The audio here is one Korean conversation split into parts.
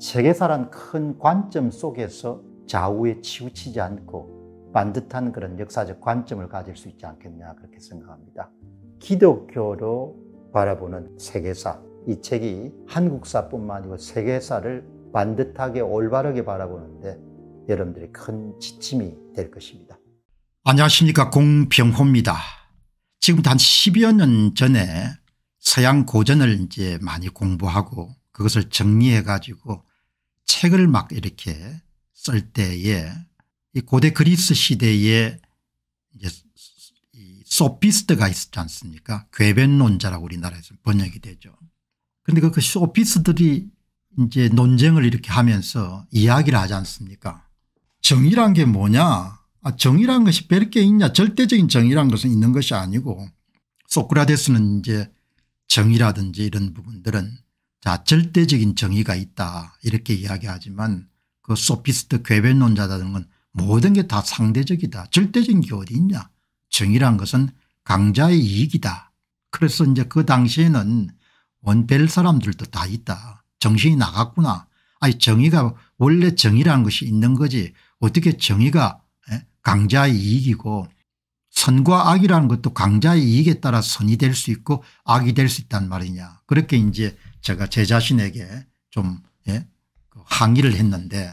세계사란 큰 관점 속에서 좌우에 치우치지 않고 반듯한 그런 역사적 관점을 가질 수 있지 않겠냐 그렇게 생각합니다. 기독교로 바라보는 세계사 이 책이 한국사뿐만 아니고 세계사를 반듯하게 올바르게 바라보는데 여러분들이 큰 지침이 될 것입니다. 안녕하십니까 공병호입니다. 지금 단 10여 년 전에 서양 고전을 이제 많이 공부하고 그것을 정리해 가지고 책을 막 이렇게 쓸 때에 이 고대 그리스 시대에 이제 소피스트가 있었지 않습니까 괴변론자라고 우리나라에서 번역이 되죠. 그런데 그, 그 소피스트들이 이제 논쟁을 이렇게 하면서 이야기를 하지 않습니까 정의란 게 뭐냐 아, 정의란 것이 별게 있냐 절대적인 정의란 것은 있는 것이 아니고 소크라테스는 이제 정의라든지 이런 부분들은 자 절대적인 정의가 있다 이렇게 이야기하지만 그 소피스트 괴변론자라는건 모든 게 다 상대적이다. 절대적인 게 어디 있냐. 정의란 것은 강자의 이익이다. 그래서 이제 그 당시에는 원벨 사람들도 다 있다. 정신이 나갔구나. 아니 정의가 원래 정의라는 것이 있는 거지 어떻게 정의가 예? 강자의 이익이고 선과 악이라는 것도 강자의 이익에 따라 선이 될 수 있고 악이 될 수 있단 말이냐. 그렇게 이제 제가 제 자신에게 좀 예? 그 항의를 했는데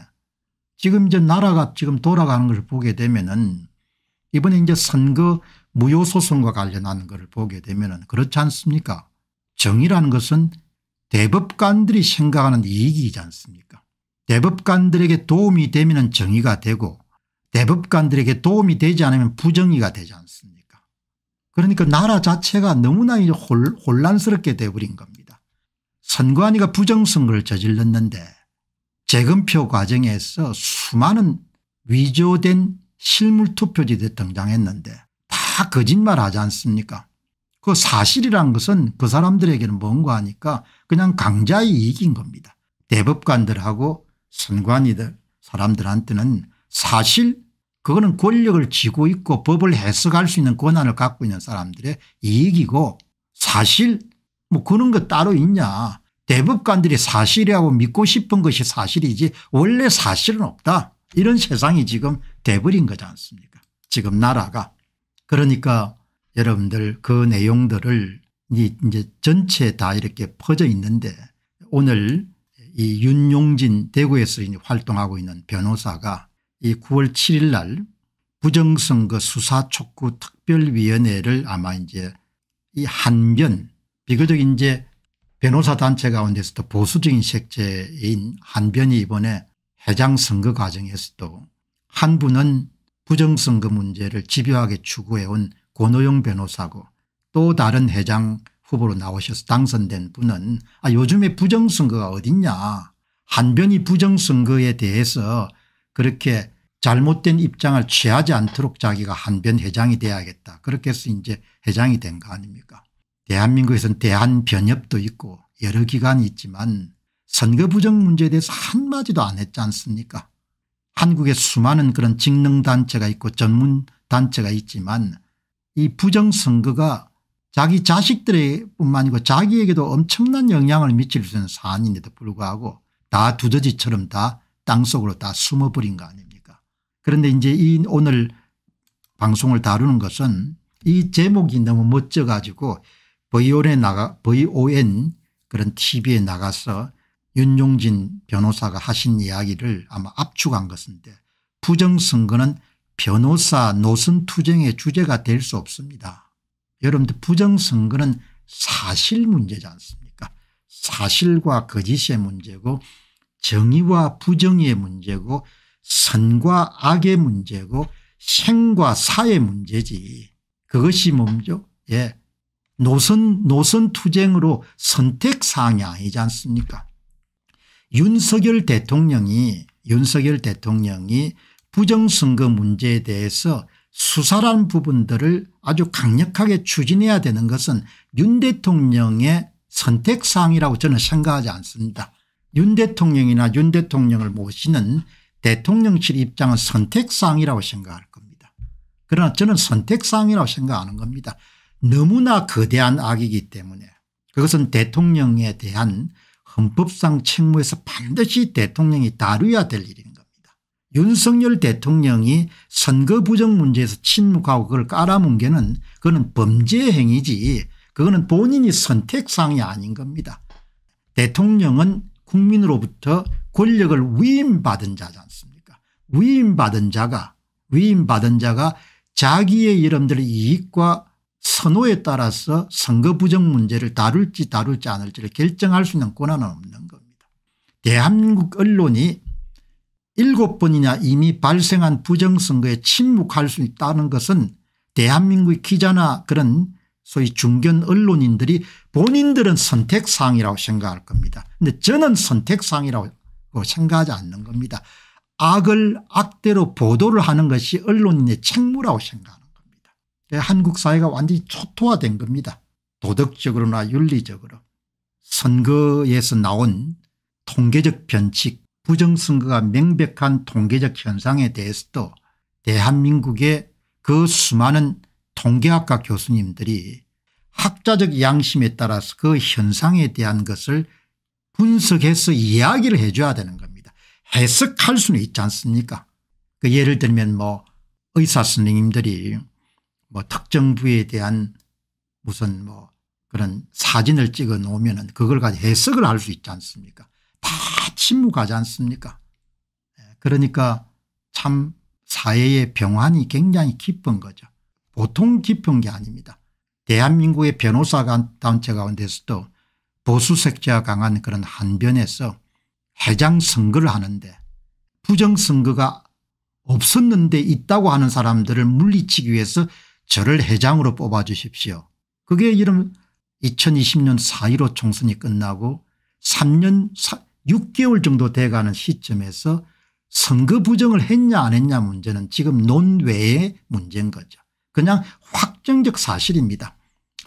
지금 이제 나라가 지금 돌아가는 것을 보게 되면은 이번에 이제 선거 무효소송과 관련한 것을 보게 되면은 그렇지 않습니까? 정의라는 것은 대법관들이 생각하는 이익이지 않습니까? 대법관들에게 도움이 되면 정의가 되고 대법관들에게 도움이 되지 않으면 부정의가 되지 않습니까? 그러니까 나라 자체가 너무나 혼란스럽게 돼버린 겁니다. 선관위가 부정선거를 저질렀는데 재검표 과정에서 수많은 위조된 실물투표지 등장했는데 다 거짓말하지 않습니까 그 사실이란 것은 그 사람들에게는 뭔가 하니까 그냥 강자의 이익인 겁니다. 대법관들하고 선관위들 사람들한테는 사실 그거는 권력을 쥐고 있고 법을 해석할 수 있는 권한을 갖고 있는 사람들의 이익이고 사실 뭐 그런 거 따로 있냐. 대법관들이 사실이라고 믿고 싶은 것이 사실이지 원래 사실은 없다. 이런 세상이 지금 돼버린 거지 않습니까 지금 나라가. 그러니까 여러분들 그 내용들을 이제 전체 다 이렇게 퍼져 있는데 오늘 이 윤용진 대구에서 활동하고 있는 변호사가 이 9월 7일 날 부정선거 수사촉구 특별위원회를 아마 이제 이 한변 비교적 이제 변호사 단체 가운데서도 보수적인 색채인 한변이 이번에 해장 선거 과정에서도 한 분은 부정선거 문제를 집요하게 추구해온 권오영 변호사고 또 다른 해장 후보로 나오셔서 당선된 분은 아 요즘에 부정선거가 어딨냐 한변이 부정선거에 대해서 그렇게 잘못된 입장을 취하지 않도록 자기가 한변 회장이 돼야겠다 그렇게 해서 이제 회장이 된 거 아닙니까 대한민국에서는 대한변협도 있고 여러 기관이 있지만 선거 부정 문제에 대해서 한마디도 안 했지 않습니까 한국에 수많은 그런 직능단체가 있고 전문단체가 있지만 이 부정선거가 자기 자식들 뿐만 아니고 자기에게도 엄청난 영향을 미칠 수 있는 사안인데도 불구하고 다 두더지처럼 다 땅속으로 다 숨어버린 거 아닙니까 그런데 이제 이 오늘 방송을 다루는 것은 이 제목이 너무 멋져 가지고 VON에 나가, VON 그런 TV에 나가서 윤용진 변호사가 하신 이야기를 아마 압축한 것인데 부정선거는 변호사 노선투쟁의 주제가 될 수 없습니다. 여러분들 부정선거는 사실 문제지 않습니까 사실과 거짓의 문제고 정의와 부정의 문제고 선과 악의 문제고 생과 사의 문제지 그것이 뭡죠 예. 노선 노선 투쟁으로 선택 사항이 아니지 않습니까? 윤석열 대통령이 윤석열 대통령이 부정선거 문제에 대해서 수사란 부분들을 아주 강력하게 추진해야 되는 것은 윤 대통령의 선택사항이라고 저는 생각하지 않습니다. 윤 대통령이나 윤 대통령을 모시는 대통령실 입장은 선택사항이라고 생각할 겁니다. 그러나 저는 선택사항이라고 생각하는 겁니다. 너무나 거대한 악이기 때문에 그것은 대통령에 대한 헌법상 책무에서 반드시 대통령이 다루어야 될 일인 겁니다. 윤석열 대통령이 선거 부정 문제에서 침묵하고 그걸 깔아뭉 개는 그거는 범죄 행위지 그거는 본인이 선택상이 아닌 겁니다. 대통령은 국민으로부터 권력을 위임받은 자지 않습니까 위임받은 자가 위임받은 자가 자기의 이름들의 이익과 선호에 따라서 선거 부정 문제를 다룰지 다룰지 않을지를 결정할 수 있는 권한은 없는 겁니다. 대한민국 언론이 일곱 번이나 이미 발생한 부정선거에 침묵할 수 있다는 것은 대한민국의 기자나 그런 소위 중견 언론인들이 본인들은 선택사항이라고 생각할 겁니다. 근데 저는 선택사항이라고 생각하지 않는 겁니다. 악을 악대로 보도를 하는 것이 언론인의 책무라고 생각합니다. 예, 한국 사회가 완전히 초토화된 겁니다. 도덕적으로나 윤리적으로. 선거에서 나온 통계적 변칙 부정선거가 명백한 통계적 현상에 대해서도 대한민국의 그 수많은 통계학과 교수님들이 학자적 양심에 따라서 그 현상에 대한 것을 분석해서 이야기를 해줘야 되는 겁니다. 해석할 수는 있지 않습니까 그 예를 들면 뭐 의사 선생님들이 뭐 특정 부에 대한 무슨 뭐 그런 사진을 찍어 놓으면 그걸 가지고 해석을 할 수 있지 않습니까 다 침묵하지 않습니까 예, 그러니까 참 사회의 병환이 굉장히 깊은 거죠 보통 깊은 게 아닙니다 대한민국의 변호사 단체 가운데서도 보수 색채가 강한 그런 한변에서 해장 선거를 하는데 부정 선거가 없었는데 있다고 하는 사람들을 물리치기 위해서 저를 회장으로 뽑아주십시오. 그게 이런 2020년 4.15 총선이 끝나고 3년 6개월 정도 돼가는 시점에서 선거 부정을 했냐 안 했냐 문제는 지금 논외의 문제인 거죠. 그냥 확정적 사실입니다.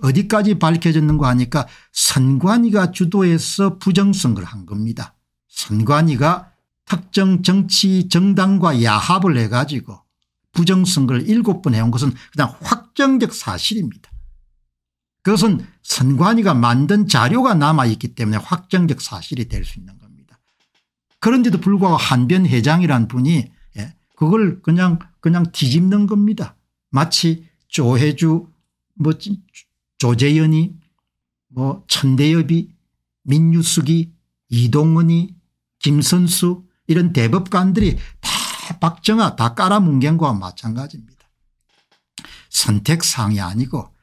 어디까지 밝혀졌는가 하니까 선관위가 주도해서 부정선거를 한 겁니다. 선관위가 특정 정치 정당과 야합을 해가지고 부정선거를 7번 해온 것은 그냥 확정적 사실입니다. 그것은 선관위가 만든 자료가 남아있기 때문에 확정적 사실이 될 수 있는 겁니다. 그런데도 불구하고 한변 회장이란 분이 예, 그걸 그냥 그냥 뒤집는 겁니다. 마치 조혜주 뭐 조재연이 뭐 천대엽이 민유숙이 이동은이 김선수 이런 대법관들이 다 박정아 다 깔아뭉갠 거와 마찬가지입니다. 선택사항이 아니고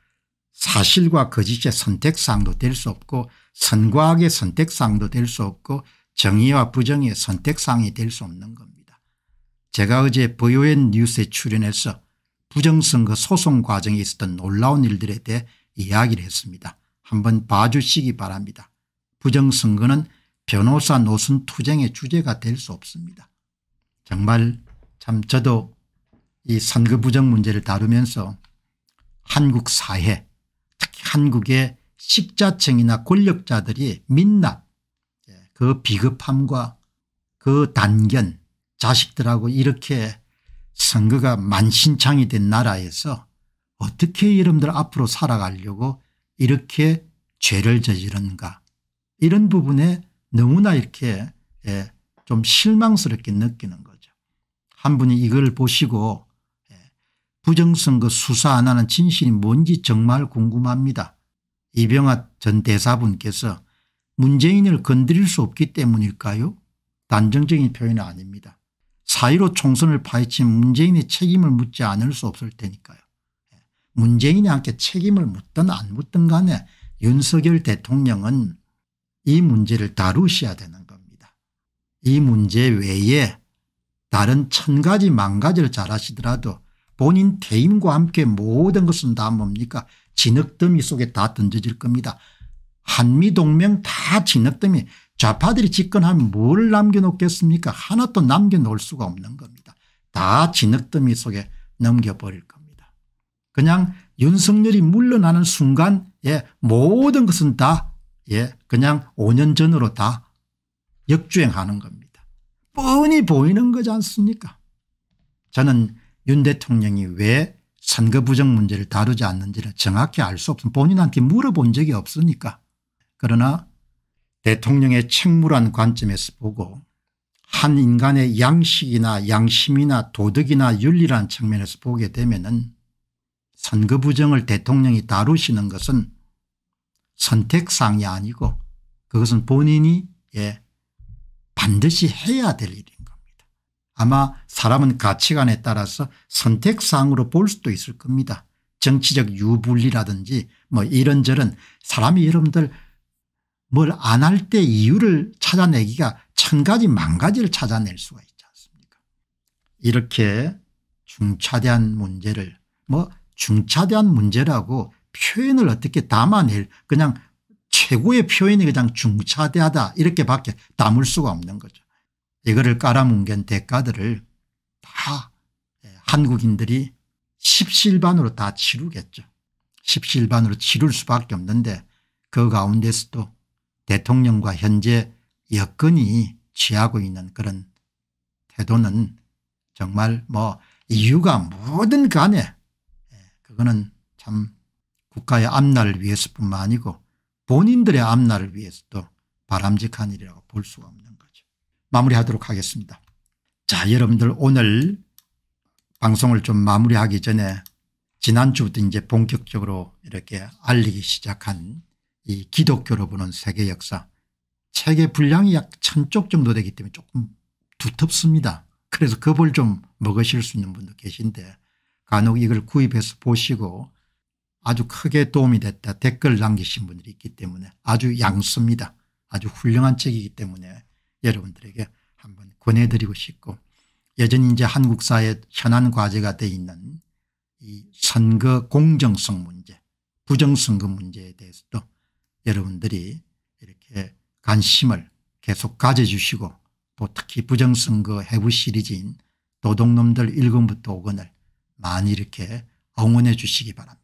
사실과 거짓의 선택사항도 될 수 없고 선과악의 선택사항도 될 수 없고 정의와 부정의 선택사항이 될 수 없는 겁니다. 제가 어제 보요엔 뉴스에 출연해서 부정선거 소송 과정에 있었던 놀라운 일들에 대해 이야기를 했습니다. 한번 봐주시기 바랍니다. 부정선거는 변호사 노선 투쟁의 주제가 될 수 없습니다. 정말 참 저도 이 선거 부정 문제를 다루면서 한국 사회 특히 한국의 식자층이나 권력자들이 민낯 예, 그비급함과그 단견 자식들하고 이렇게 선거가 만신창이 된 나라에서 어떻게 여러분들 앞으로 살아가려고 이렇게 죄를 저지른가 이런 부분에 너무나 이렇게 예, 좀 실망스럽게 느끼는 거죠. 한 분이 이걸 보시고 예, 부정선거 수사 안 하는 진실이 뭔지 정말 궁금합니다. 이병하 전 대사분께서 문재인을 건드릴 수 없기 때문일까요? 단정적인 표현은 아닙니다. 사1로 총선을 파헤친 문재인의 책임을 묻지 않을 수 없을 테니까요. 예, 문재인이 함께 책임을 묻든 안 묻든 간에 윤석열 대통령은 이 문제를 다루셔야 되는 겁니다. 이 문제 외에 다른 천 가지 만 가지를 잘하시더라도 본인 퇴임과 함께 모든 것은 다 뭡니까 진흙더미 속에 다 던져질 겁니다. 한미동맹 다 진흙더미 좌파들이 집권하면 뭘 남겨놓겠습니까 하나도 남겨놓을 수가 없는 겁니다. 다 진흙더미 속에 넘겨버릴 겁니다. 그냥 윤석열이 물러나는 순간 예, 모든 것은 다 예, 그냥 5년 전으로 다 역주행하는 겁니다. 뻔히 보이는 거지 않습니까 저는 윤 대통령이 왜 선거 부정 문제를 다루지 않는지를 정확히 알 수 없음 본인한테 물어본 적이 없으니까 그러나 대통령의 책무란 관점에서 보고 한 인간의 양식이나 양심이나 도덕이나 윤리란 측면에서 보게 되면 은 선거 부정을 대통령이 다루시는 것은 선택상이 아니고 그것은 본인이 예, 반드시 해야 될 일인 겁니다. 아마 사람은 가치관에 따라서 선택사항으로 볼 수도 있을 겁니다. 정치적 유불리라든지 뭐 이런저런 사람이 여러분들 뭘 안 할 때 이유를 찾아내기가 천 가지 만 가지를 찾아낼 수가 있지 않습니까 이렇게 중차대한 문제를 뭐 중차대한 문제라고 표현을 어떻게 담아낼 그냥 최고의 표현이 그냥 중차대하다 이렇게밖에 담을 수가 없는 거죠. 이거를 깔아뭉갠 대가들을 다 예, 한국인들이 십실반으로 다 치르겠죠. 십실반으로 치를 수밖에 없는데 그 가운데서도 대통령과 현재 여건이 취하고 있는 그런 태도는 정말 뭐 이유가 뭐든 간에 예, 그거는 참 국가의 앞날을 위해서뿐만 아니고 본인들의 앞날을 위해서도 바람직한 일이라고 볼 수가 없는 거죠. 마무리하도록 하겠습니다. 자 여러분들 오늘 방송을 좀 마무리하기 전에 지난주부터 이제 본격적으로 이렇게 알리기 시작한 이 기독교로 보는 세계 역사 책의 분량이 약천쪽 정도 되기 때문에 조금 두텁습니다. 그래서 겁을 좀 먹으실 수 있는 분도 계신데 간혹 이걸 구입해서 보시고 아주 크게 도움이 됐다 댓글 남기신 분들이 있기 때문에 아주 양수입니다. 아주 훌륭한 책이기 때문에 여러분들에게 한번 권해드리고 싶고 여전히 이제 한국 사회 현안 과제가 돼 있는 이 선거 공정성 문제 부정선거 문제에 대해서도 여러분들이 이렇게 관심을 계속 가져주시고 또 특히 부정선거 해부 시리즈인 도둑놈들 1권부터 5권을 많이 이렇게 응원해 주시기 바랍니다.